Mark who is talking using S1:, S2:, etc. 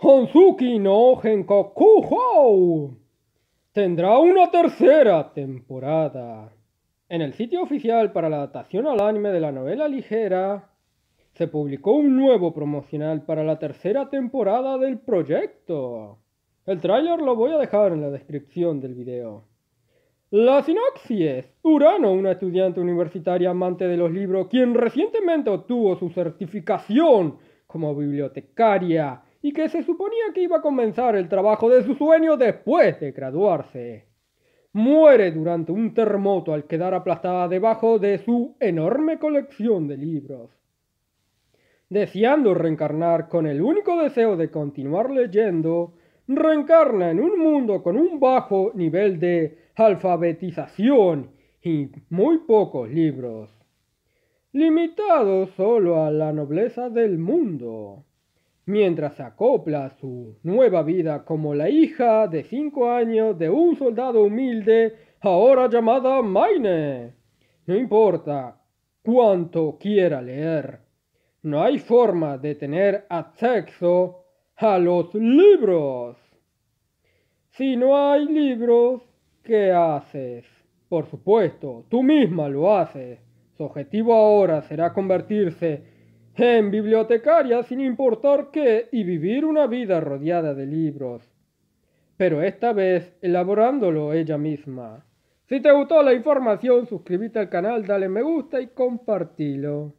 S1: Honsuki no Genkoku Hou tendrá una tercera temporada. En el sitio oficial para la adaptación al anime de la novela ligera, se publicó un nuevo promocional para la tercera temporada del proyecto. El tráiler lo voy a dejar en la descripción del video. La sinopsis Urano, una estudiante universitaria amante de los libros, quien recientemente obtuvo su certificación como bibliotecaria y que se suponía que iba a comenzar el trabajo de su sueño después de graduarse. Muere durante un terremoto al quedar aplastada debajo de su enorme colección de libros. Deseando reencarnar con el único deseo de continuar leyendo, reencarna en un mundo con un bajo nivel de alfabetización y muy pocos libros, limitado solo a la nobleza del mundo mientras acopla su nueva vida como la hija de cinco años de un soldado humilde, ahora llamada Maine. No importa cuánto quiera leer, no hay forma de tener acceso a los libros. Si no hay libros, ¿qué haces? Por supuesto, tú misma lo haces. Su objetivo ahora será convertirse en bibliotecaria sin importar qué y vivir una vida rodeada de libros. Pero esta vez elaborándolo ella misma. Si te gustó la información, suscríbete al canal, dale me gusta y compartilo.